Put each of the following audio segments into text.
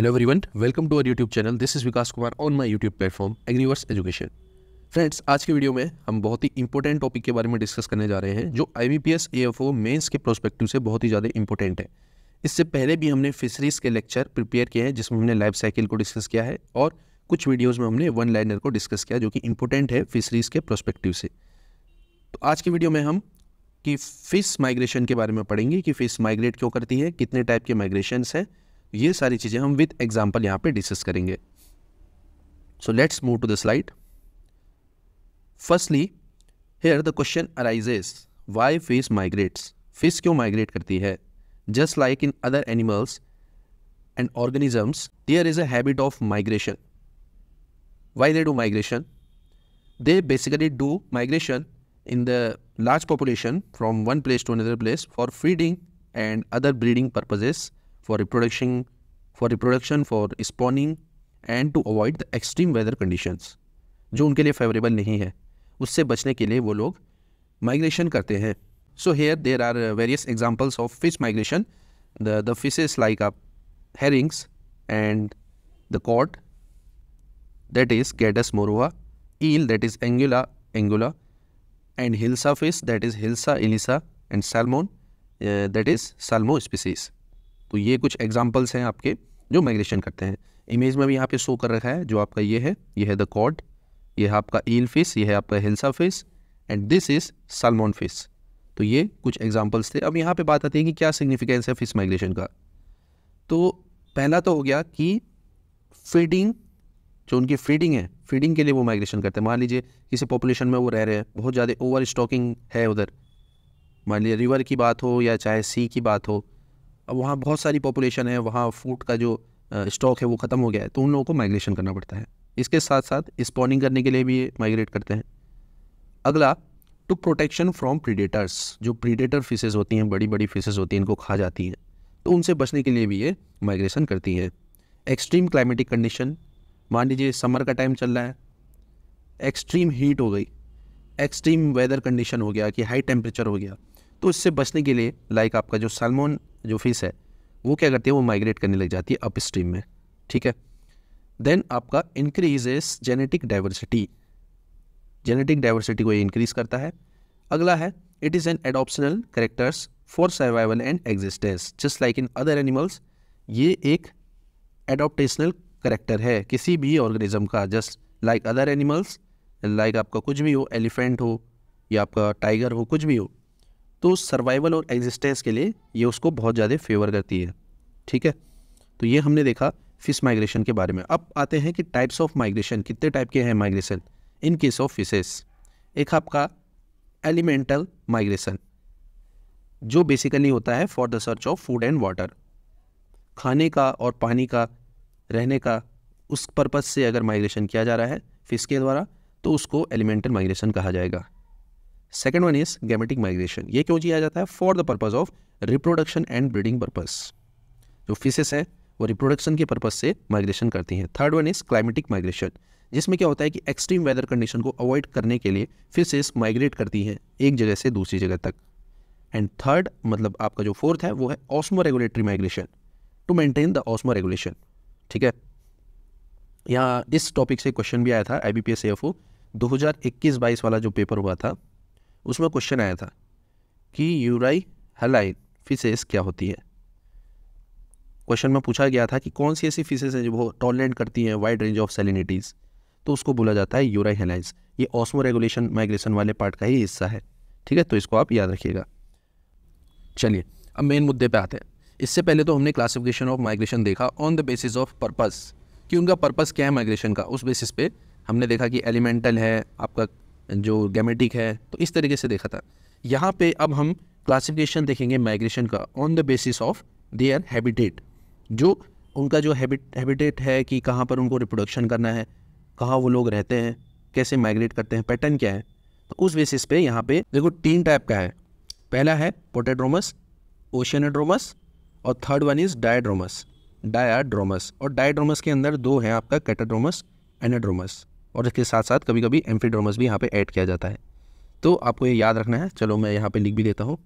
Every everyone welcome to our YouTube channel this is Vikas Kumar on my YouTube platform Agriverse education friends आज के video में हम बहुत ही important topic के बारे में डिस्कस करने जा रहे हैं जो I B P S A F O mains के प्रोस्पेक्टिव से बहुत ही ज़्यादा इंपॉर्टेंट है इससे पहले भी हमने फिशरीज़ के लेक्चर प्रिपेयर किए हैं जिसमें हमने लाइफ साइकिल को डिस्कस किया है और कुछ वीडियोज़ में हमने वन लाइनर को डिस्कस किया जो कि इंपॉर्टेंट है फिशरीज़ के प्रोस्पेक्टिव से तो आज के वीडियो में हम कि फ़िश माइग्रेशन के बारे में पढ़ेंगे कि फ़िश माइग्रेट क्यों करती है कितने टाइप के माइग्रेशंस हैं ये सारी चीज़ें हम विद एग्जाम्पल यहां पर डिस्कस करेंगे so let's move to the slide firstly here the question arises why fish migrates fish क्यों माइग्रेट करती है just like in other animals and organisms there is a habit of migration why they do migration they basically do migration in the large population from one place to another place for feeding and other breeding purposes for reproduction, for reproduction, for spawning and to avoid the extreme weather conditions जो उनके लिए favourable नहीं है उससे बचने के लिए वो लोग माइग्रेशन करते हैं so here there are various examples of fish migration the the fishes like up herrings and the cod that is Gadus morua, eel that is angula angula and hilsa fish that is hilsa ilisa and salmon uh, that is salmo species. तो ये कुछ examples हैं आपके जो migration करते हैं image में भी यहाँ पे शो कर रखा है जो आपका ये है ये है द कॉड ये है आपका ईल फिश ये है आपका hilsa fish and this is salmon fish तो ये कुछ एग्जाम्पल्स थे अब यहाँ पे बात आती है कि क्या सिग्निफिकेंस है फिश माइग्रेशन का तो पहला तो हो गया कि फीडिंग जो उनकी फीडिंग है फीडिंग के लिए वो माइग्रेशन करते हैं मान लीजिए किसी पॉपुलेशन में वो रह रहे हैं बहुत ज़्यादा ओवर स्टॉकिंग है उधर मान लीजिए रिवर की बात हो या चाहे सी की बात हो अब वहाँ बहुत सारी पॉपुलेशन है वहाँ फूड का जो स्टॉक है वो ख़त्म हो गया है तो उन लोगों को माइग्रेशन करना पड़ता है इसके साथ साथ स्पॉनिंग करने के लिए भी ये माइग्रेट करते हैं अगला टू प्रोटेक्शन फ्रॉम प्रीडेटर्स जो प्रीडेटर फिशेज़ होती हैं बड़ी बड़ी फिशेज़ होती हैं इनको खा जाती हैं तो उनसे बचने के लिए भी ये माइग्रेशन करती है एक्सट्रीम क्लाइमेटिक कंडीशन मान लीजिए समर का टाइम चल रहा है एक्सट्रीम हीट हो गई एक्सट्रीम वेदर कंडीशन हो गया कि हाई टेम्परेचर हो गया तो इससे बचने के लिए लाइक आपका जो सालमोन जो फिश है वो क्या करती है वो माइग्रेट करने लग जाती है अप स्ट्रीम में ठीक है देन आपका increases genetic diversity genetic diversity को ये इंक्रीज करता है अगला है it is an adaptational characters for survival and existence just like in other animals ये एक एडोप्टेशनल करेक्टर है किसी भी ऑर्गेनिज्म का just like other animals like आपका कुछ भी हो एलिफेंट हो या आपका टाइगर हो कुछ भी हो तो सर्वाइवल और एग्जिस्टेंस के लिए ये उसको बहुत ज़्यादा फेवर करती है ठीक है तो ये हमने देखा फिश माइग्रेशन के बारे में अब आते हैं कि टाइप्स ऑफ माइग्रेशन कितने टाइप के हैं migration in case of fishes एक आपका एलिमेंटल माइग्रेशन जो बेसिकली होता है for the search of food and water खाने का और पानी का रहने का उस पर्पज़ से अगर माइग्रेशन किया जा रहा है फिश के द्वारा तो उसको एलिमेंटल माइग्रेशन कहा जाएगा second one is gametic migration ये क्यों किया जाता है for the purpose of reproduction and breeding purpose जो फिशेस हैं वो रिप्रोडक्शन के पर्पज से माइग्रेशन करती हैं third one is climatic migration जिसमें क्या होता है कि एक्सट्रीम वेदर कंडीशन को अवॉइड करने के लिए फिशेस माइग्रेट करती हैं एक जगह से दूसरी जगह तक एंड थर्ड मतलब आपका जो फोर्थ है वो है osmoregulatory migration to maintain the osmoregulation ठीक है यहाँ इस टॉपिक से क्वेश्चन भी आया था I B P S F O दो हजार इक्कीस बाईस वाला जो पेपर हुआ था उसमें क्वेश्चन आया था कि यूराई हलाइन फिशेस क्या होती है क्वेश्चन में पूछा गया था कि कौन सी ऐसी फिशेस हैं जो वो टॉलरेंट करती हैं वाइड रेंज ऑफ सेलिनिटीज़ तो उसको बोला जाता है यूराई हेलाइंस ये ऑस्मो रेगुलेशन माइग्रेशन वाले पार्ट का ही हिस्सा है ठीक है तो इसको आप याद रखिएगा चलिए अब मेन मुद्दे पे आते हैं इससे पहले तो हमने क्लासिफिकेशन ऑफ माइग्रेशन देखा on the basis of purpose कि उनका पर्पस क्या है माइग्रेशन का उस बेसिस पे हमने देखा कि एलिमेंटल है आपका जो गैमेटिक है तो इस तरीके से देखा था यहाँ पे अब हम क्लासिफिकेशन देखेंगे माइग्रेशन का on the basis of their habitat जो उनका जो हैबिट हैबिटेट है कि कहाँ पर उनको रिप्रोडक्शन करना है कहाँ वो लोग रहते हैं कैसे माइग्रेट करते हैं पैटर्न क्या है तो उस बेसिस पे यहाँ पे देखो तीन टाइप का है पहला है पोटेड्रोमस ओशनड्रोमस और third one is diadromous diadromous और डायड्रोमस के अंदर दो है आपका कैटाड्रोमस एनाड्रोमस और इसके साथ साथ कभी कभी एम्फीडोमस भी यहाँ पे ऐड किया जाता है तो आपको ये याद रखना है चलो मैं यहाँ पे लिख भी देता हूँ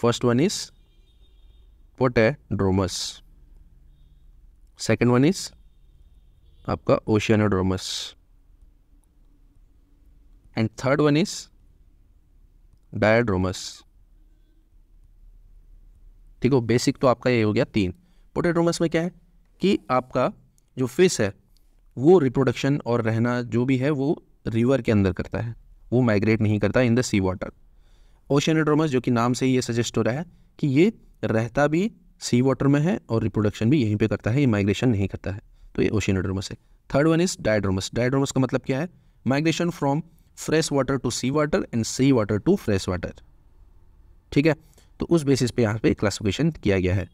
first one is potadromous second one is आपका oceanodromous and third one is diadromous ठीक हो बेसिक तो आपका ये हो गया तीन पोटेड्रोमस में क्या है कि आपका जो फिश है वो रिप्रोडक्शन और रहना जो भी है वो रिवर के अंदर करता है वो माइग्रेट नहीं करता इन द सी वाटर ओशनोड्रोमस जो कि नाम से ही ये सजेस्ट हो रहा है कि ये रहता भी सी वाटर में है और रिप्रोडक्शन भी यहीं पे करता है ये माइग्रेशन नहीं करता है तो ये ओशनोड्रोमस है third one is diadromous diadromous का मतलब क्या है migration from fresh water to sea water and sea water to fresh water ठीक है तो उस बेसिस पे यहाँ पे क्लासिफिकेशन किया गया है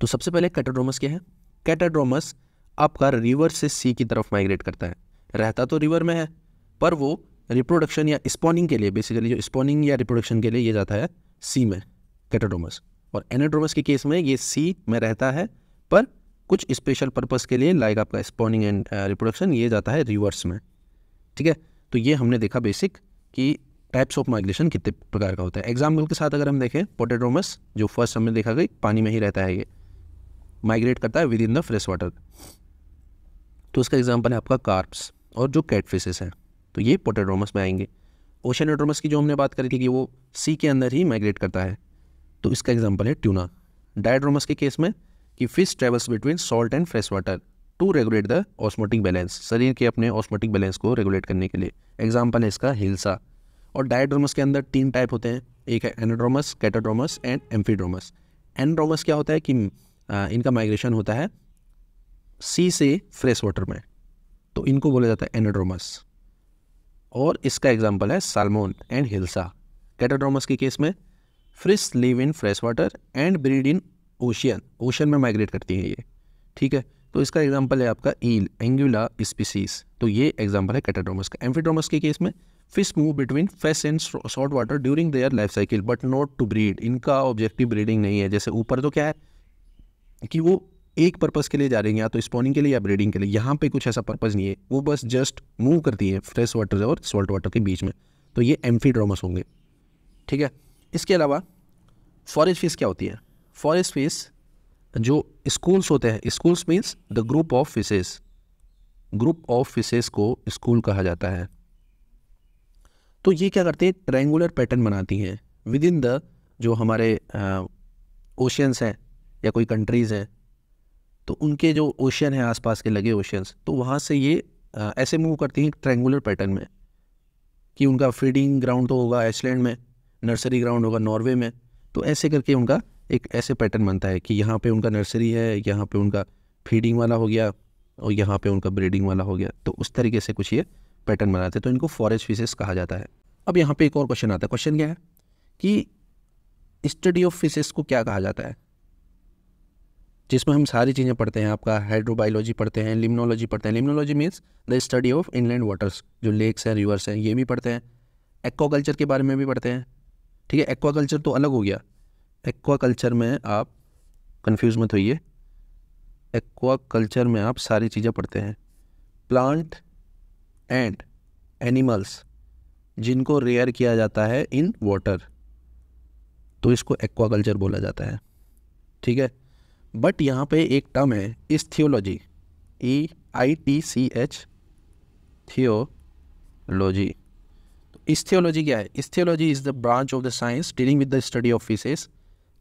तो सबसे पहले कैटाड्रोमस क्या है कैटाड्रोमस आपका रिवर से सी की तरफ माइग्रेट करता है रहता तो रिवर में है पर वो रिप्रोडक्शन या स्पॉनिंग के लिए बेसिकली जो स्पॉनिंग या रिप्रोडक्शन के लिए ये जाता है सी में कैटाडोमस और एनाडोमस के केस में ये सी में रहता है पर कुछ स्पेशल पर्पस के लिए लाइक आपका स्पॉनिंग एंड रिप्रोडक्शन ये जाता है रिवर्स में ठीक है तो ये हमने देखा बेसिक कि टाइप्स ऑफ माइग्रेशन कितने प्रकार का होता है एग्जाम्पल के साथ अगर हम देखें पोटेडोमस जो फर्स्ट हमने देखा गई पानी में ही रहता है ये माइग्रेट करता है within the fresh water तो उसका एग्जाम्पल है आपका कार्प्स और जो कैटफिशेस हैं तो ये पोटेड्रोमस में आएंगे ओशन एड्रोमस की जो हमने बात करी थी कि वो सी के अंदर ही माइग्रेट करता है तो इसका एग्जाम्पल है ट्यूना डायड्रोमस के केस में कि fish travels between salt and fresh water to regulate the osmotic balance शरीर के अपने ऑस्मोटिक बैलेंस को रेगुलेट करने के लिए एग्जाम्पल है इसका हिल्सा और डायड्रोमस के अंदर तीन टाइप होते हैं एक है एनाड्रोमस कैटाड्रोमस एंड एम्फीड्रोमस एनड्रोमस क्या होता है कि इनका माइग्रेशन होता है सी से फ्रेश वाटर में तो इनको बोला जाता है एनाड्रोमस और इसका एग्जाम्पल है सालमोन एंड हिल्सा कैटाड्रोमस के केस में fish live in fresh water and breed in ocean ocean में माइग्रेट करती हैं ये ठीक है तो इसका एग्जाम्पल है आपका ईल एंगुला स्पीसीज तो ये एग्जाम्पल है कैटाड्रोमस का एम्फीड्रोमस के केस में fish move between fresh and salt water during their life cycle but not to breed इनका ऑब्जेक्टिव ब्रीडिंग नहीं है जैसे ऊपर तो क्या है कि वो एक पर्पज़ के लिए जा रही है या तो स्पॉनिंग के लिए या ब्रीडिंग के लिए यहाँ पे कुछ ऐसा पर्पज़ नहीं है वो बस जस्ट मूव करती है फ्रेश वाटर और सॉल्ट वाटर के बीच में तो ये एम्फीड्रोमस होंगे ठीक है इसके अलावा फॉरेस्ट फिश क्या होती है फॉरेस्ट फिश जो स्कूल्स होते हैं schools means the group of fishes group of fishes को स्कूल कहा जाता है तो ये क्या करते हैं ट्रायंगुलर पैटर्न बनाती हैं विद इन द जो हमारे ओशंस हैं या कोई कंट्रीज़ हैं तो उनके जो ओशन है आसपास के लगे ओशंस तो वहाँ से ये आ, ऐसे मूव करती हैं ट्रेंगुलर पैटर्न में कि उनका फीडिंग ग्राउंड तो होगा आइसलैंड में नर्सरी ग्राउंड होगा नॉर्वे में तो ऐसे करके उनका एक ऐसे पैटर्न बनता है कि यहाँ पे उनका नर्सरी है यहाँ पे उनका फीडिंग वाला हो गया और यहाँ पे उनका ब्रीडिंग वाला हो गया तो उस तरीके से कुछ ये पैटर्न बनाते हैं तो इनको फॉरेस्ट फिशेस कहा जाता है अब यहाँ पे एक और क्वेश्चन आता है क्वेश्चन क्या है कि स्टडी ऑफ फिशेस को क्या कहा जाता है जिसमें हम सारी चीज़ें पढ़ते हैं आपका हाइड्रोबायोलॉजी पढ़ते हैं लिम्नोलॉजी पढ़ते हैं limnology means the study of inland waters जो लेक्स हैं रिवर्स हैं ये भी पढ़ते हैं एक्वाकल्चर के बारे में भी पढ़ते हैं ठीक है एक्वाकल्चर तो अलग हो गया एक्वाकल्चर में आप कन्फ्यूज मत होइए एक्वाकल्चर में आप सारी चीज़ें पढ़ते हैं प्लांट एंड एनिमल्स जिनको रेयर किया जाता है इन वाटर तो इसको एक्वाकल्चर बोला जाता है ठीक है बट यहाँ पे एक टर्म है ichthyology E I T C H ichthyology तो इस थियोलॉजी क्या है ichthyology is the branch of the science dealing with the study of fishes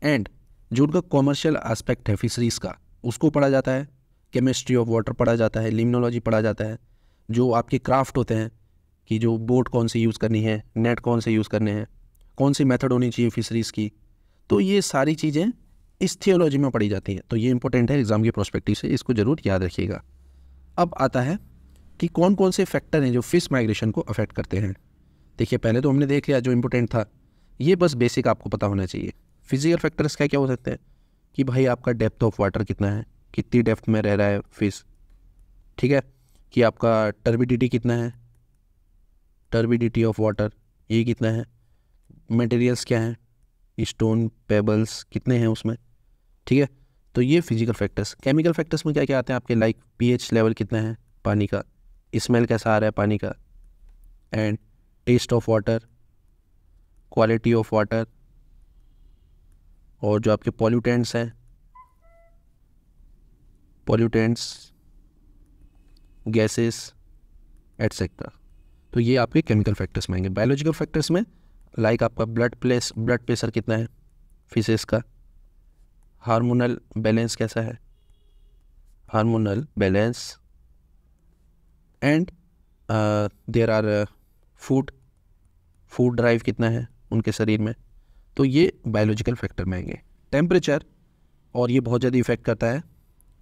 and जो उनका कॉमर्शियल एस्पेक्ट है फिशरीज़ का उसको पढ़ा जाता है केमिस्ट्री ऑफ वाटर पढ़ा जाता है लिम्नोलॉजी पढ़ा जाता है जो आपके क्राफ्ट होते हैं कि जो बोट कौन सी यूज़ करनी है नेट कौन से यूज़ करने हैं कौन सी मेथड होनी चाहिए फिशरीज़ की तो ये सारी चीज़ें इस थियोलॉजी में पढ़ी जाती है तो ये इंपॉर्टेंट है एग्ज़ाम के प्रोस्पेक्टिव से इसको ज़रूर याद रखिएगा अब आता है कि कौन कौन से फैक्टर हैं जो फिश माइग्रेशन को अफेक्ट करते हैं देखिए पहले तो हमने देख लिया जो इंपॉर्टेंट था ये बस बेसिक आपको पता होना चाहिए फिजिकल फैक्टर्स क्या क्या हो सकते हैं कि भाई आपका डेप्थ ऑफ वाटर कितना है कितनी डेप्थ में रह रहा है फिश ठीक है कि आपका टर्बिडिटी कितना है टर्बिडिटी ऑफ वाटर ये कितना है मटेरियल्स क्या हैं स्टोन पेबल्स कितने हैं उसमें ठीक है तो ये फिजिकल फैक्टर्स केमिकल फैक्टर्स में क्या क्या आते हैं आपके लाइक पीएच लेवल कितना है पानी का स्मेल कैसा आ रहा है पानी का and taste of water quality of water और जो आपके पॉल्यूटेंट्स हैं पॉल्यूटेंट्स गैसेस एटसेट्रा तो ये आपके केमिकल फैक्टर्स में आएंगे बायोलॉजिकल फैक्टर्स में लाइक आपका ब्लड प्लेस ब्लड प्रेशर कितना है फिशेस का हार्मोनल बैलेंस कैसा है hormonal balance and there are food food drive कितना है उनके शरीर में तो ये बायोलॉजिकल फैक्टर में आएंगे टेम्परेचर और ये बहुत ज़्यादा इफ़ेक्ट करता है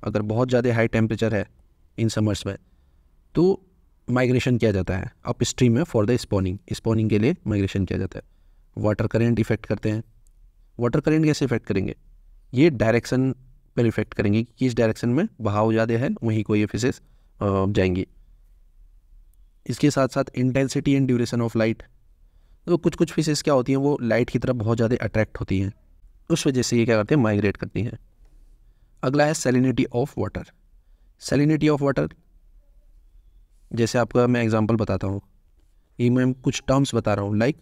अगर बहुत ज़्यादा हाई टेम्परेचर है इन समर्स में तो माइग्रेशन किया जाता है अप स्ट्रीम में फॉर द स्पॉनिंग स्पॉनिंग के लिए माइग्रेशन किया जाता है वाटर करेंट इफेक्ट करते हैं वाटर करेंट कैसे इफेक्ट करेंगे ये डायरेक्शन पर इफेक्ट करेंगे कि किस डायरेक्शन में बहाव ज़्यादा है वहीं को ये फिशेस जाएंगी इसके साथ साथ intensity and duration of light तो कुछ कुछ फिशेस क्या होती हैं वो लाइट की तरफ बहुत ज़्यादा अट्रैक्ट होती हैं उस वजह से ये क्या करते हैं माइग्रेट करती हैं अगला है salinity of water salinity of water जैसे आपका मैं एग्ज़ाम्पल बताता हूँ ये मैं कुछ टर्म्स बता रहा हूँ like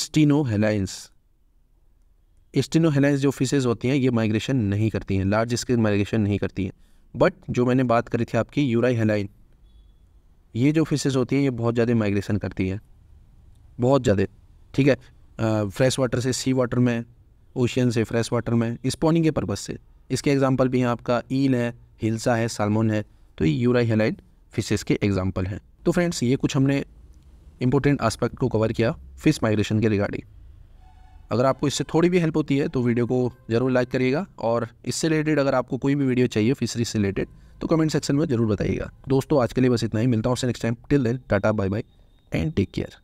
stenohalines stenohalines जो फिशेज़ होती हैं ये माइग्रेशन नहीं करती हैं लार्ज स्केल माइग्रेशन नहीं करती हैं बट जो मैंने बात करी थी आपकी यूराई हेलाइन ये जो फिशेज़ होती हैं ये बहुत ज़्यादा माइग्रेशन करती है बहुत ज़्यादा ठीक है फ्रेश वाटर से सी वाटर में ओशियन से फ्रेश वाटर में स्पॉनिंग के पर्पज़ से इसके एग्जाम्पल भी हैं आपका ईल है हिल्सा है सालमोन है तो ये यूराई हेलाइट फिशेज़ के एग्जाम्पल हैं तो फ्रेंड्स ये कुछ हमने इंपॉर्टेंट आस्पेक्ट को कवर किया फिश माइग्रेशन के रिगार्डिंग अगर आपको इससे थोड़ी भी हेल्प होती है तो वीडियो को ज़रूर लाइक करिएगा और इससे रिलेटेड अगर आपको कोई भी वीडियो चाहिए फिशरी से रिलेटेड तो कमेंट सेक्शन में ज़रूर बताइएगा दोस्तों आज के लिए बस इतना ही मिलता हूँ आपसे next time till then tata bye bye and take care